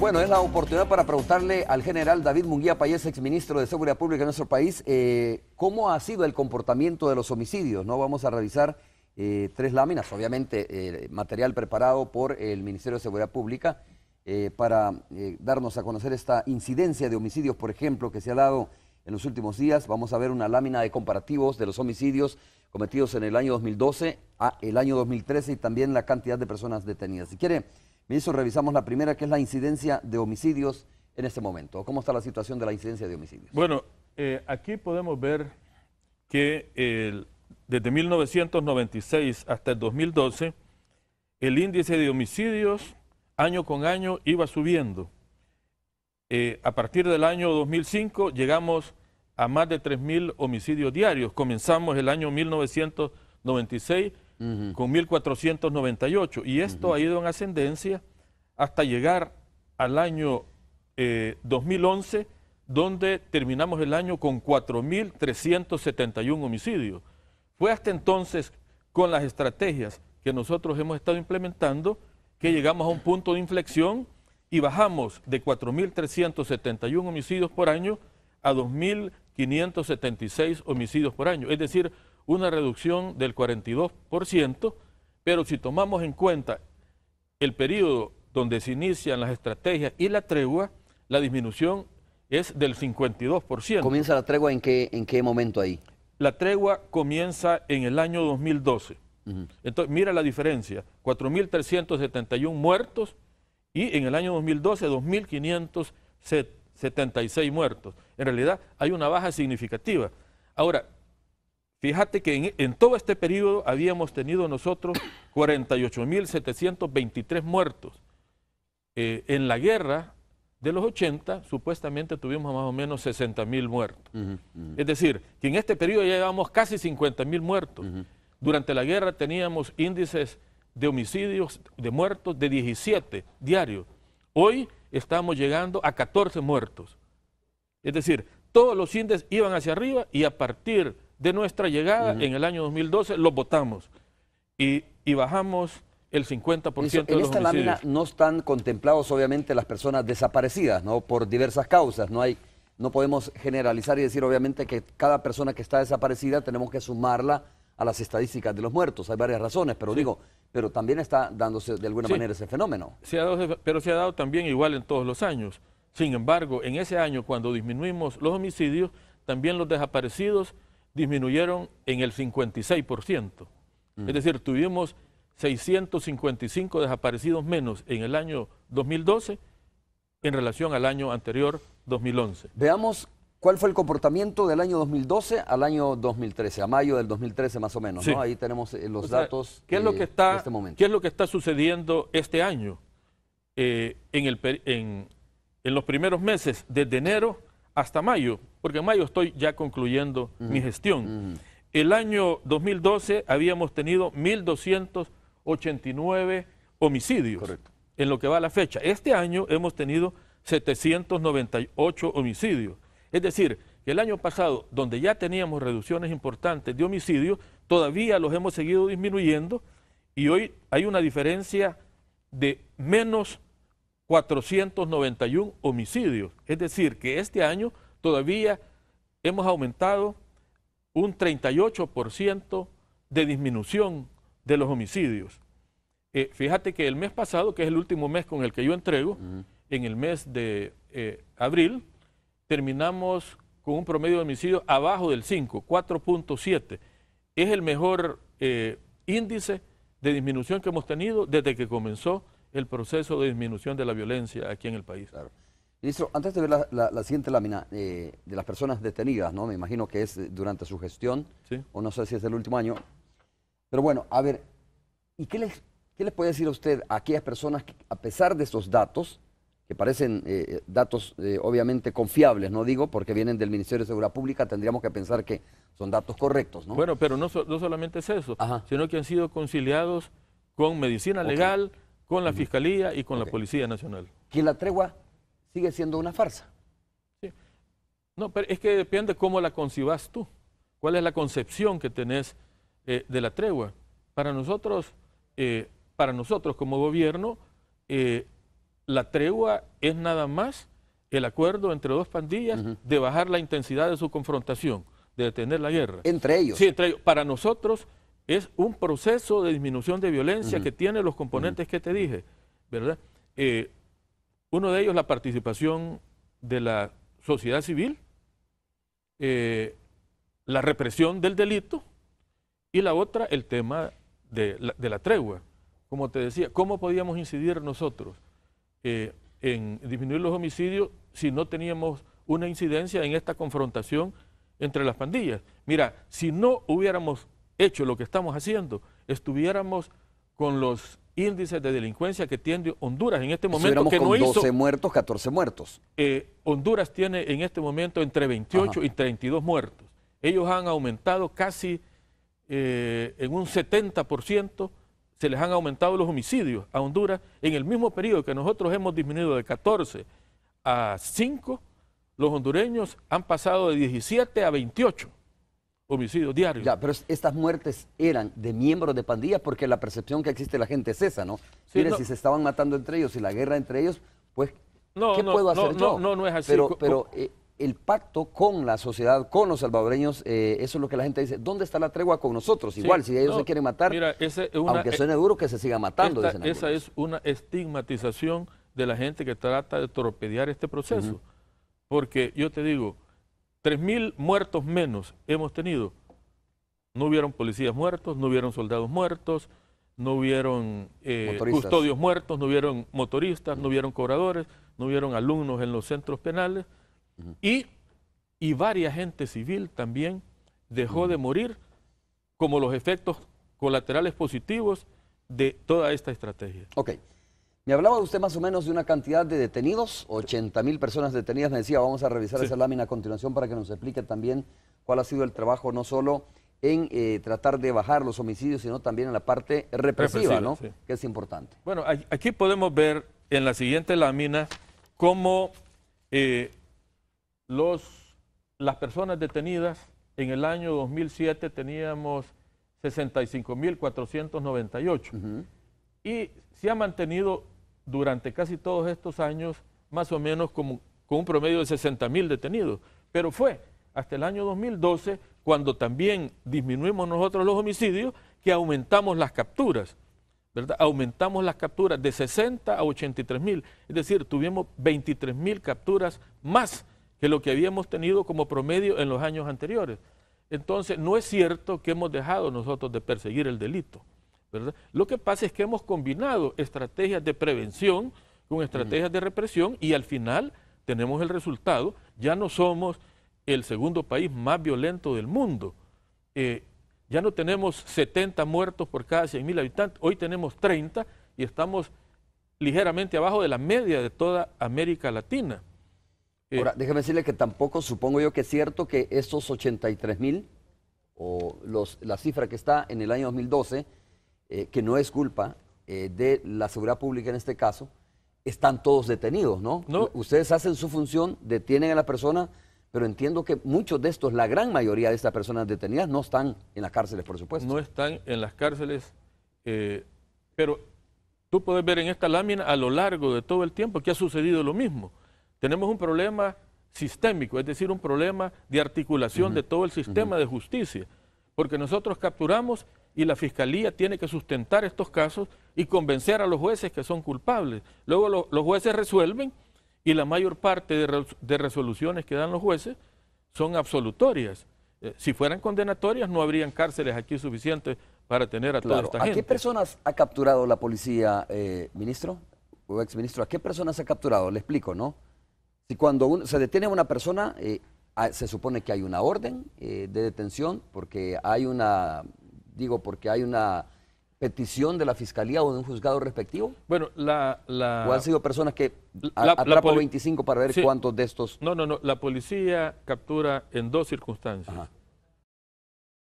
Bueno, es la oportunidad para preguntarle al general David Munguía Payés, exministro de Seguridad Pública de nuestro país, eh, cómo ha sido el comportamiento de los homicidios. No vamos a revisar eh, tres láminas, obviamente eh, material preparado por el Ministerio de Seguridad Pública para darnos a conocer esta incidencia de homicidios, por ejemplo, que se ha dado en los últimos días. Vamos a ver una lámina de comparativos de los homicidios cometidos en el año 2012 a el año 2013 y también la cantidad de personas detenidas. Si quiere Ministro, revisamos la primera, que es la incidencia de homicidios en este momento. ¿Cómo está la situación de la incidencia de homicidios? Bueno, eh, aquí podemos ver que desde 1996 hasta el 2012, el índice de homicidios año con año iba subiendo. Eh, a partir del año 2005 llegamos a más de 3.000 homicidios diarios. Comenzamos el año 1996 con 1498. Y esto ha ido en ascendencia hasta llegar al año 2011, eh, donde terminamos el año con 4.371 homicidios. Fue hasta entonces con las estrategias que nosotros hemos estado implementando que llegamos a un punto de inflexión y bajamos de 4.371 homicidios por año a 2.576 homicidios por año. Es decir, una reducción del 42%, pero si tomamos en cuenta el periodo donde se inician las estrategias y la tregua, la disminución es del 52%. ¿Comienza la tregua en qué, en qué momento ahí? La tregua comienza en el año 2012. Entonces, mira la diferencia, 4.371 muertos y en el año 2012 2.576 muertos. En realidad hay una baja significativa. Ahora, Fíjate que en, todo este periodo habíamos tenido nosotros 48.723 muertos. Eh, en la guerra de los 80, supuestamente tuvimos más o menos 60.000 muertos. Es decir, que en este periodo ya llevamos casi 50.000 muertos. Durante la guerra teníamos índices de homicidios, de muertos, de 17 diarios. Hoy estamos llegando a 14 muertos. Es decir, todos los índices iban hacia arriba y a partir de nuestra llegada en el año 2012, los votamos y, bajamos el 50% los de en esta lámina no están contemplados obviamente las personas desaparecidas, ¿no? Por diversas causas, no hay no podemos generalizar y decir obviamente que cada persona que está desaparecida tenemos que sumarla a las estadísticas de los muertos. Hay varias razones, pero digo, pero también está dándose de alguna manera ese fenómeno. pero se ha dado también igual en todos los años. Sin embargo, en ese año cuando disminuimos los homicidios, también los desaparecidos disminuyeron en el 56%. Es mm. decir, tuvimos 655 desaparecidos menos en el año 2012 en relación al año anterior, 2011. Veamos cuál fue el comportamiento del año 2012 al año 2013, a mayo del 2013 más o menos. Ahí tenemos eh, los datos ¿qué es lo que está, este momento. ¿Qué es lo que está sucediendo este año? Eh, en, en los primeros meses, desde enero hasta mayo, porque en mayo estoy ya concluyendo mi gestión. El año 2012 habíamos tenido 1.289 homicidios en lo que va a la fecha. Este año hemos tenido 798 homicidios. Es decir, que el año pasado, donde ya teníamos reducciones importantes de homicidios, todavía los hemos seguido disminuyendo y hoy hay una diferencia de menos 491 homicidios. Es decir, que este año todavía hemos aumentado un 38% de disminución de los homicidios. Eh, fíjate que el mes pasado, que es el último mes con el que yo entrego, en el mes de eh, abril, terminamos con un promedio de homicidios abajo del 5, 4.7. Es el mejor eh, índice de disminución que hemos tenido desde que comenzó el proceso de disminución de la violencia aquí en el país. Claro. Ministro, antes de ver la, siguiente lámina eh, de las personas detenidas, ¿no? Me imagino que es durante su gestión, o no sé si es el último año. Pero bueno, a ver, ¿y qué les, qué puede decir a usted a aquellas personas que, a pesar de esos datos, que parecen eh, eh, datos obviamente confiables, no digo, porque vienen del Ministerio de Seguridad Pública, tendríamos que pensar que son datos correctos, ¿no? Bueno, pero no, no solamente es eso, sino que han sido conciliados con medicina legal. Con la Fiscalía y con la Policía Nacional. Que la tregua sigue siendo una farsa. Sí. No, pero es que depende cómo la concibas tú. ¿Cuál es la concepción que tenés eh, de la tregua? Para nosotros, eh, para nosotros como gobierno, eh, la tregua es nada más el acuerdo entre dos pandillas de bajar la intensidad de su confrontación, de detener la guerra. Entre ellos. Sí, entre ellos. Para nosotros, es un proceso de disminución de violencia que tiene los componentes que te dije, ¿verdad? Eh, uno de ellos, la participación de la sociedad civil, eh, la represión del delito y la otra, el tema de la, tregua. Como te decía, ¿cómo podíamos incidir nosotros eh, en disminuir los homicidios si no teníamos una incidencia en esta confrontación entre las pandillas? Mira, si no hubiéramos hecho lo que estamos haciendo, estuviéramos con los índices de delincuencia que tiene Honduras en este momento. Que con 12 muertos, 14 muertos. Eh, Honduras tiene en este momento entre 28 y 32 muertos. Ellos han aumentado casi eh, en un 70%, se les han aumentado los homicidios a Honduras en el mismo periodo que nosotros hemos disminuido de 14 a 5, los hondureños han pasado de 17 a 28 homicidios diarios. Ya, pero estas muertes eran de miembros de pandillas porque la percepción que existe la gente es esa, ¿no? si se estaban matando entre ellos y la guerra entre ellos, pues, no, ¿qué puedo hacer yo? No, no, es así. Pero, eh, el pacto con la sociedad, con los salvadoreños, eh, eso es lo que la gente dice. ¿Dónde está la tregua con nosotros? Igual, si ellos se quieren matar, aunque e-, suene duro, que se siga matando. esa es una estigmatización de la gente que trata de torpedear este proceso. Porque yo te digo, 3.000 muertos menos hemos tenido. No hubieron policías muertos, no hubieron soldados muertos, no hubieron eh, custodios muertos, no hubieron motoristas, no hubieron cobradores, no hubieron alumnos en los centros penales. y, y varia gente civil también dejó de morir como los efectos colaterales positivos de toda esta estrategia. Ok. Me hablaba usted más o menos de una cantidad de detenidos, 80 mil personas detenidas. Me decía, vamos a revisar esa lámina a continuación para que nos explique también cuál ha sido el trabajo, no solo en eh, tratar de bajar los homicidios, sino también en la parte represiva, ¿no? Que es importante. Bueno, aquí podemos ver en la siguiente lámina cómo eh, los, las personas detenidas en el año 2007 teníamos 65.498. mil 498 Y se ha mantenido durante casi todos estos años más o menos con un promedio de 60 mil detenidos. Pero fue hasta el año 2012 cuando también disminuimos nosotros los homicidios que aumentamos las capturas. ¿verdad? Aumentamos las capturas de 60 a 83 mil, es decir, tuvimos 23 mil capturas más que lo que habíamos tenido como promedio en los años anteriores. Entonces, no es cierto que hemos dejado nosotros de perseguir el delito. Lo que pasa es que hemos combinado estrategias de prevención con estrategias de represión y al final tenemos el resultado. Ya no somos el segundo país más violento del mundo. Eh, ya no tenemos 70 muertos por cada 100.000 habitantes, hoy tenemos 30 y estamos ligeramente abajo de la media de toda América Latina. Eh, Ahora, déjeme decirle que tampoco supongo yo que es cierto que esos 83.000 o los, la cifra que está en el año 2012, eh, que no es culpa eh, de la seguridad pública en este caso, están todos detenidos, ¿no? Ustedes hacen su función, detienen a la persona, pero entiendo que muchos de estos, la gran mayoría de estas personas detenidas, no están en las cárceles, por supuesto. No están en las cárceles, eh, pero tú puedes ver en esta lámina a lo largo de todo el tiempo que ha sucedido lo mismo. Tenemos un problema sistémico, es decir, un problema de articulación de todo el sistema de justicia, porque nosotros capturamos y la fiscalía tiene que sustentar estos casos y convencer a los jueces que son culpables. Luego los jueces resuelven y la mayor parte de, resoluciones que dan los jueces son absolutorias. Eh, si fueran condenatorias no habrían cárceles aquí suficientes para tener a toda esta gente. ¿A qué personas ha capturado la policía, eh, ministro o exministro? ¿A qué personas ha capturado? Le explico, ¿no? Si cuando se detiene a una persona, eh, se supone que hay una orden de detención porque hay una digo, porque hay una petición de la fiscalía o de un juzgado respectivo? Bueno, la... o han sido personas que atrapó 25 para ver cuántos de estos... No, no, no, la policía captura en dos circunstancias.